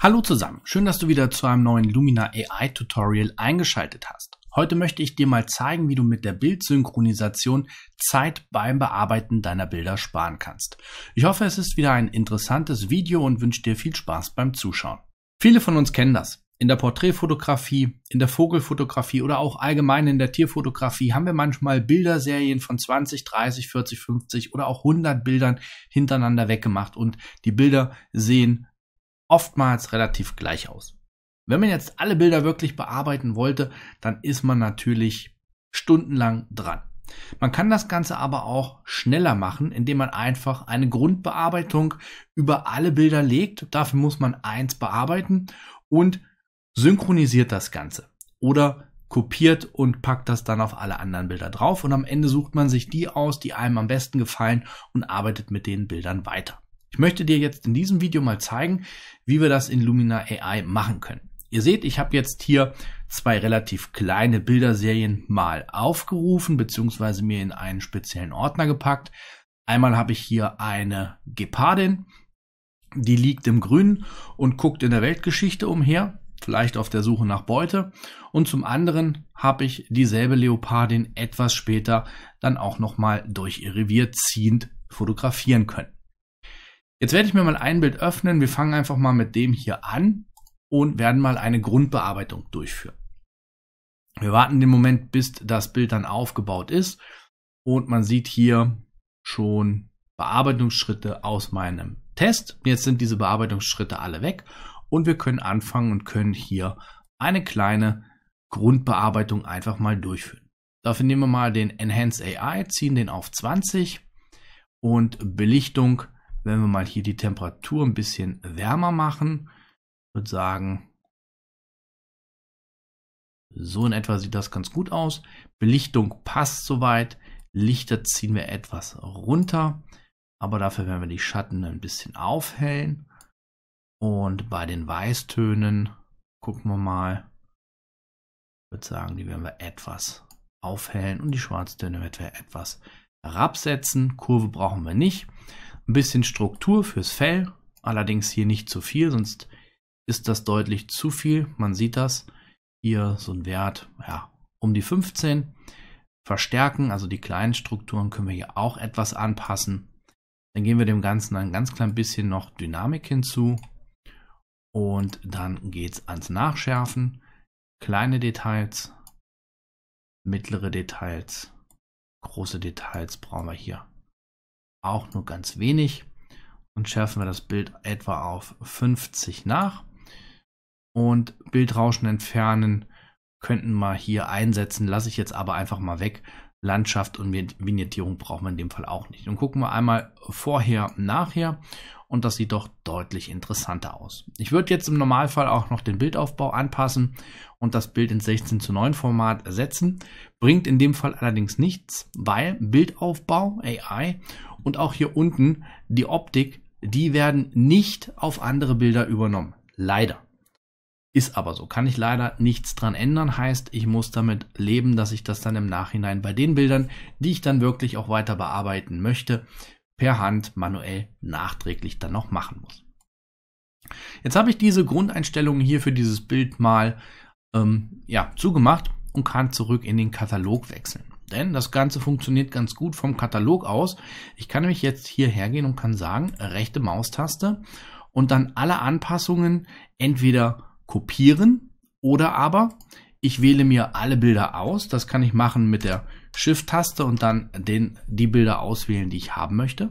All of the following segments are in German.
Hallo zusammen, schön, dass du wieder zu einem neuen Lumina AI Tutorial eingeschaltet hast. Heute möchte ich dir mal zeigen, wie du mit der Bildsynchronisation Zeit beim Bearbeiten deiner Bilder sparen kannst. Ich hoffe, es ist wieder ein interessantes Video und wünsche dir viel Spaß beim Zuschauen. Viele von uns kennen das. In der Porträtfotografie, in der Vogelfotografie oder auch allgemein in der Tierfotografie haben wir manchmal Bilderserien von 20, 30, 40, 50 oder auch 100 Bildern hintereinander weggemacht und die Bilder sehen oftmals relativ gleich aus. Wenn man jetzt alle Bilder wirklich bearbeiten wollte, dann ist man natürlich stundenlang dran. Man kann das Ganze aber auch schneller machen, indem man einfach eine Grundbearbeitung über alle Bilder legt. Dafür muss man eins bearbeiten und synchronisiert das Ganze oder kopiert und packt das dann auf alle anderen Bilder drauf und am Ende sucht man sich die aus, die einem am besten gefallen und arbeitet mit den Bildern weiter. Ich möchte dir jetzt in diesem Video mal zeigen, wie wir das in Lumina AI machen können. Ihr seht, ich habe jetzt hier zwei relativ kleine Bilderserien mal aufgerufen bzw. mir in einen speziellen Ordner gepackt. Einmal habe ich hier eine Gepardin, die liegt im Grünen und guckt in der Weltgeschichte umher, vielleicht auf der Suche nach Beute. Und zum anderen habe ich dieselbe Leopardin etwas später dann auch nochmal durch ihr Revier ziehend fotografieren können. Jetzt werde ich mir mal ein Bild öffnen. Wir fangen einfach mal mit dem hier an und werden mal eine Grundbearbeitung durchführen. Wir warten den Moment, bis das Bild dann aufgebaut ist und man sieht hier schon Bearbeitungsschritte aus meinem Test. Jetzt sind diese Bearbeitungsschritte alle weg und wir können anfangen und können hier eine kleine Grundbearbeitung einfach mal durchführen. Dafür nehmen wir mal den Enhance AI, ziehen den auf 20 und Belichtung wenn wir mal hier die Temperatur ein bisschen wärmer machen, würde sagen, so in etwa sieht das ganz gut aus. Belichtung passt soweit. Lichter ziehen wir etwas runter, aber dafür werden wir die Schatten ein bisschen aufhellen. Und bei den Weißtönen gucken wir mal. Ich würde sagen, die werden wir etwas aufhellen und die Schwarztöne werden wir etwas herabsetzen. Kurve brauchen wir nicht ein bisschen Struktur fürs Fell, allerdings hier nicht zu viel, sonst ist das deutlich zu viel. Man sieht das hier so ein Wert ja, um die 15. Verstärken, also die kleinen Strukturen können wir hier auch etwas anpassen. Dann geben wir dem Ganzen ein ganz klein bisschen noch Dynamik hinzu und dann geht es ans Nachschärfen. Kleine Details, mittlere Details, große Details brauchen wir hier auch nur ganz wenig und schärfen wir das Bild etwa auf 50 nach. Und Bildrauschen entfernen könnten wir hier einsetzen, lasse ich jetzt aber einfach mal weg. Landschaft und Vignettierung brauchen wir in dem Fall auch nicht. Und gucken wir einmal vorher, nachher und das sieht doch deutlich interessanter aus. Ich würde jetzt im Normalfall auch noch den Bildaufbau anpassen und das Bild ins 16 zu 9 Format ersetzen. Bringt in dem Fall allerdings nichts, weil Bildaufbau, AI und auch hier unten die Optik, die werden nicht auf andere Bilder übernommen. Leider. Ist aber so. Kann ich leider nichts dran ändern. Heißt, ich muss damit leben, dass ich das dann im Nachhinein bei den Bildern, die ich dann wirklich auch weiter bearbeiten möchte, per Hand manuell nachträglich dann noch machen muss. Jetzt habe ich diese Grundeinstellungen hier für dieses Bild mal ähm, ja, zugemacht und kann zurück in den Katalog wechseln. Denn das Ganze funktioniert ganz gut vom Katalog aus. Ich kann nämlich jetzt hierher gehen und kann sagen, rechte Maustaste und dann alle Anpassungen entweder kopieren oder aber ich wähle mir alle Bilder aus. Das kann ich machen mit der Shift-Taste und dann den, die Bilder auswählen, die ich haben möchte.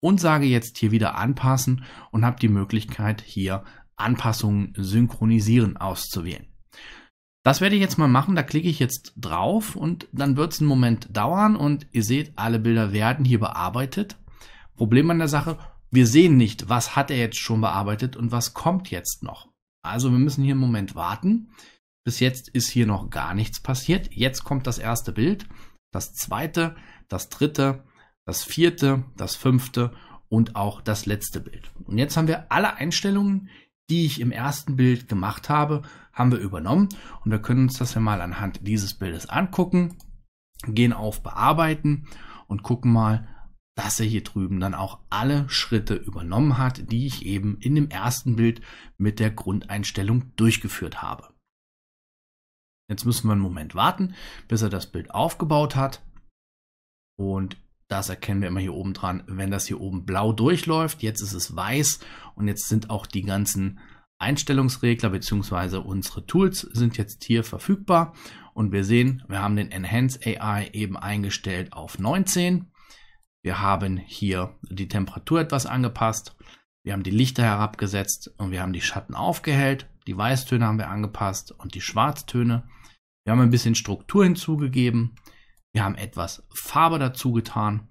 Und sage jetzt hier wieder anpassen und habe die Möglichkeit hier Anpassungen synchronisieren auszuwählen. Das werde ich jetzt mal machen, da klicke ich jetzt drauf und dann wird es einen Moment dauern und ihr seht, alle Bilder werden hier bearbeitet. Problem an der Sache, wir sehen nicht, was hat er jetzt schon bearbeitet und was kommt jetzt noch. Also wir müssen hier einen Moment warten. Bis jetzt ist hier noch gar nichts passiert. Jetzt kommt das erste Bild, das zweite, das dritte, das vierte, das fünfte und auch das letzte Bild. Und jetzt haben wir alle Einstellungen die ich im ersten Bild gemacht habe, haben wir übernommen. Und wir können uns das ja mal anhand dieses Bildes angucken, gehen auf Bearbeiten und gucken mal, dass er hier drüben dann auch alle Schritte übernommen hat, die ich eben in dem ersten Bild mit der Grundeinstellung durchgeführt habe. Jetzt müssen wir einen Moment warten, bis er das Bild aufgebaut hat. Und das erkennen wir immer hier oben dran, wenn das hier oben blau durchläuft. Jetzt ist es weiß und jetzt sind auch die ganzen Einstellungsregler bzw. unsere Tools sind jetzt hier verfügbar. Und wir sehen, wir haben den Enhance AI eben eingestellt auf 19. Wir haben hier die Temperatur etwas angepasst. Wir haben die Lichter herabgesetzt und wir haben die Schatten aufgehellt. Die Weißtöne haben wir angepasst und die Schwarztöne. Wir haben ein bisschen Struktur hinzugegeben wir haben etwas Farbe dazu getan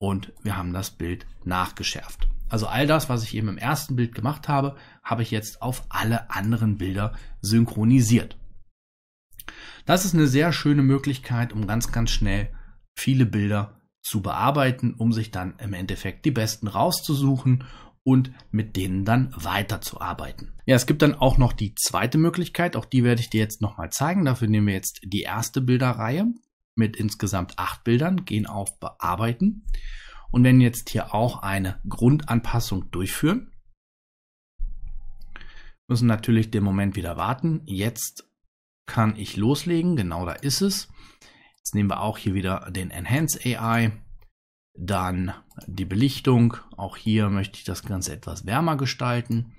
und wir haben das Bild nachgeschärft. Also all das, was ich eben im ersten Bild gemacht habe, habe ich jetzt auf alle anderen Bilder synchronisiert. Das ist eine sehr schöne Möglichkeit, um ganz, ganz schnell viele Bilder zu bearbeiten, um sich dann im Endeffekt die besten rauszusuchen und mit denen dann weiterzuarbeiten. Ja, es gibt dann auch noch die zweite Möglichkeit, auch die werde ich dir jetzt nochmal zeigen. Dafür nehmen wir jetzt die erste Bilderreihe mit insgesamt acht Bildern, gehen auf Bearbeiten und werden jetzt hier auch eine Grundanpassung durchführen. Müssen natürlich den Moment wieder warten. Jetzt kann ich loslegen, genau da ist es. Jetzt nehmen wir auch hier wieder den Enhance AI, dann die Belichtung. Auch hier möchte ich das Ganze etwas wärmer gestalten.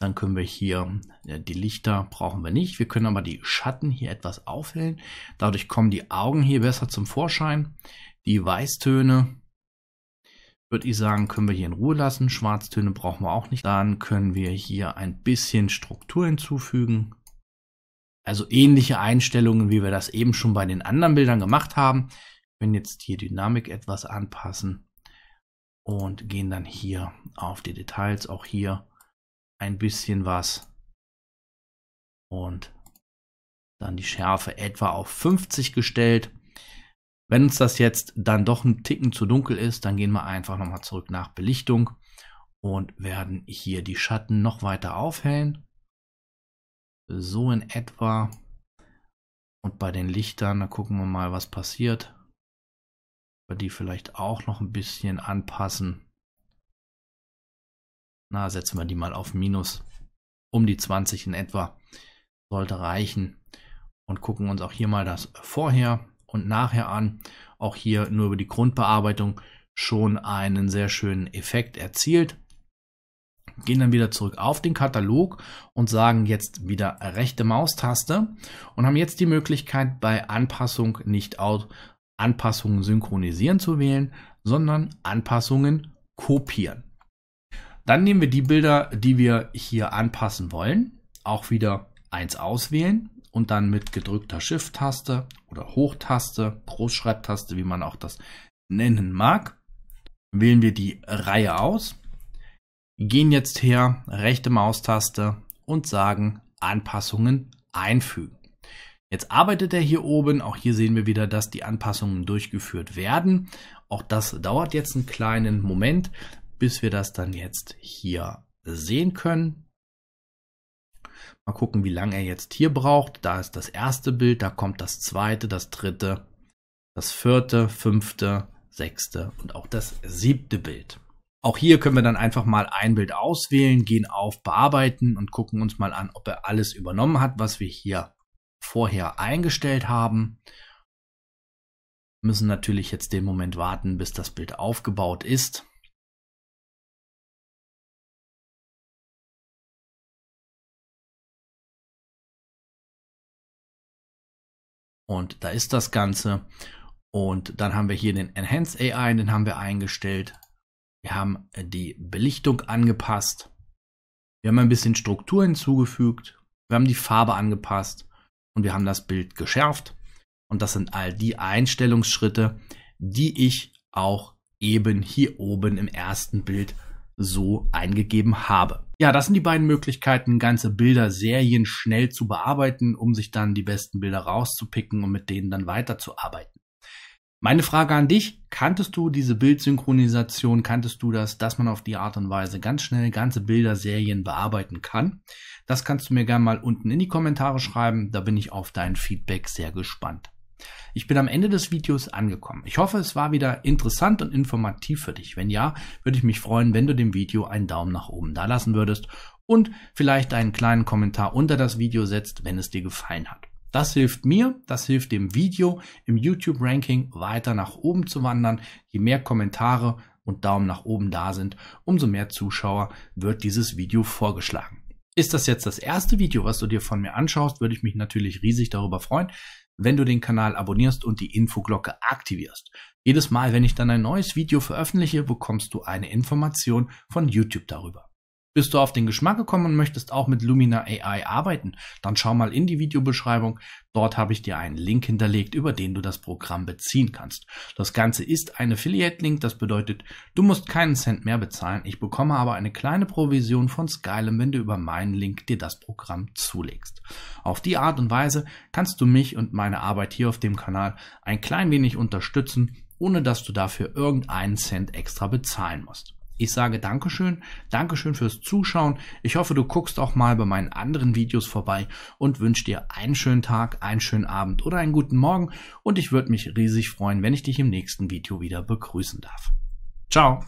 Dann können wir hier äh, die Lichter brauchen wir nicht. Wir können aber die Schatten hier etwas aufhellen. Dadurch kommen die Augen hier besser zum Vorschein. Die Weißtöne würde ich sagen, können wir hier in Ruhe lassen. Schwarztöne brauchen wir auch nicht. Dann können wir hier ein bisschen Struktur hinzufügen. Also ähnliche Einstellungen, wie wir das eben schon bei den anderen Bildern gemacht haben. Wenn jetzt hier Dynamik etwas anpassen und gehen dann hier auf die Details. Auch hier ein bisschen was. Und dann die Schärfe etwa auf 50 gestellt. Wenn uns das jetzt dann doch ein Ticken zu dunkel ist, dann gehen wir einfach nochmal zurück nach Belichtung und werden hier die Schatten noch weiter aufhellen. So in etwa. Und bei den Lichtern, da gucken wir mal, was passiert. die vielleicht auch noch ein bisschen anpassen na, setzen wir die mal auf Minus, um die 20 in etwa, sollte reichen. Und gucken uns auch hier mal das Vorher und Nachher an. Auch hier nur über die Grundbearbeitung schon einen sehr schönen Effekt erzielt. Gehen dann wieder zurück auf den Katalog und sagen jetzt wieder rechte Maustaste und haben jetzt die Möglichkeit bei Anpassung nicht out Anpassungen synchronisieren zu wählen, sondern Anpassungen kopieren. Dann nehmen wir die Bilder, die wir hier anpassen wollen, auch wieder eins auswählen und dann mit gedrückter Shift-Taste oder Hochtaste, Großschreibtaste, wie man auch das nennen mag, wählen wir die Reihe aus, gehen jetzt her, rechte Maustaste und sagen Anpassungen einfügen. Jetzt arbeitet er hier oben. Auch hier sehen wir wieder, dass die Anpassungen durchgeführt werden. Auch das dauert jetzt einen kleinen Moment bis wir das dann jetzt hier sehen können. Mal gucken, wie lange er jetzt hier braucht. Da ist das erste Bild, da kommt das zweite, das dritte, das vierte, fünfte, sechste und auch das siebte Bild. Auch hier können wir dann einfach mal ein Bild auswählen, gehen auf Bearbeiten und gucken uns mal an, ob er alles übernommen hat, was wir hier vorher eingestellt haben. Wir müssen natürlich jetzt den Moment warten, bis das Bild aufgebaut ist. Und da ist das Ganze. Und dann haben wir hier den Enhance AI, den haben wir eingestellt. Wir haben äh, die Belichtung angepasst. Wir haben ein bisschen Struktur hinzugefügt. Wir haben die Farbe angepasst und wir haben das Bild geschärft. Und das sind all die Einstellungsschritte, die ich auch eben hier oben im ersten Bild so eingegeben habe. Ja, das sind die beiden Möglichkeiten, ganze Bilderserien schnell zu bearbeiten, um sich dann die besten Bilder rauszupicken und mit denen dann weiterzuarbeiten. Meine Frage an dich, kanntest du diese Bildsynchronisation, kanntest du das, dass man auf die Art und Weise ganz schnell ganze Bilderserien bearbeiten kann? Das kannst du mir gerne mal unten in die Kommentare schreiben, da bin ich auf dein Feedback sehr gespannt. Ich bin am Ende des Videos angekommen. Ich hoffe, es war wieder interessant und informativ für dich. Wenn ja, würde ich mich freuen, wenn du dem Video einen Daumen nach oben da lassen würdest und vielleicht einen kleinen Kommentar unter das Video setzt, wenn es dir gefallen hat. Das hilft mir, das hilft dem Video im YouTube-Ranking weiter nach oben zu wandern. Je mehr Kommentare und Daumen nach oben da sind, umso mehr Zuschauer wird dieses Video vorgeschlagen. Ist das jetzt das erste Video, was du dir von mir anschaust, würde ich mich natürlich riesig darüber freuen, wenn du den Kanal abonnierst und die Infoglocke aktivierst. Jedes Mal, wenn ich dann ein neues Video veröffentliche, bekommst du eine Information von YouTube darüber. Bist du auf den Geschmack gekommen und möchtest auch mit Lumina AI arbeiten? Dann schau mal in die Videobeschreibung. Dort habe ich dir einen Link hinterlegt, über den du das Programm beziehen kannst. Das Ganze ist ein Affiliate-Link. Das bedeutet, du musst keinen Cent mehr bezahlen. Ich bekomme aber eine kleine Provision von Skylum, wenn du über meinen Link dir das Programm zulegst. Auf die Art und Weise kannst du mich und meine Arbeit hier auf dem Kanal ein klein wenig unterstützen, ohne dass du dafür irgendeinen Cent extra bezahlen musst. Ich sage Dankeschön, Dankeschön fürs Zuschauen. Ich hoffe, du guckst auch mal bei meinen anderen Videos vorbei und wünsche dir einen schönen Tag, einen schönen Abend oder einen guten Morgen. Und ich würde mich riesig freuen, wenn ich dich im nächsten Video wieder begrüßen darf. Ciao!